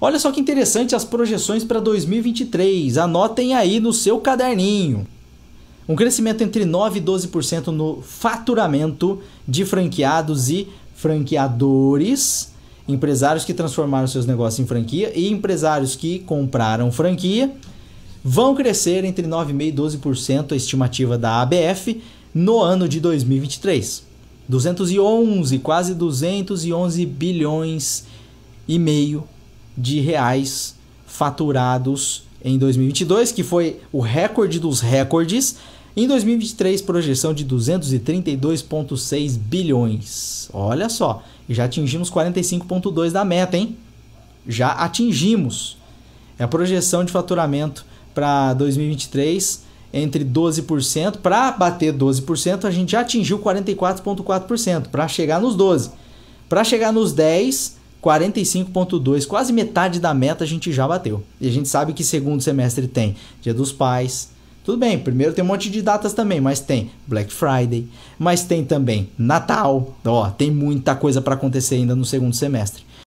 Olha só que interessante as projeções para 2023. Anotem aí no seu caderninho. Um crescimento entre 9 e 12% no faturamento de franqueados e franqueadores, empresários que transformaram seus negócios em franquia e empresários que compraram franquia, vão crescer entre 9,5% e 12% a estimativa da ABF no ano de 2023. 211, quase 211 bilhões e meio de reais faturados em 2022, que foi o recorde dos recordes. Em 2023, projeção de 232,6 bilhões. Olha só, já atingimos 45,2 da meta, hein? Já atingimos. É a projeção de faturamento para 2023 entre 12%. Para bater 12%, a gente já atingiu 44,4%, para chegar nos 12%. Para chegar nos 10%, 45.2, quase metade da meta a gente já bateu. E a gente sabe que segundo semestre tem Dia dos Pais. Tudo bem, primeiro tem um monte de datas também, mas tem Black Friday, mas tem também Natal. Ó, tem muita coisa para acontecer ainda no segundo semestre.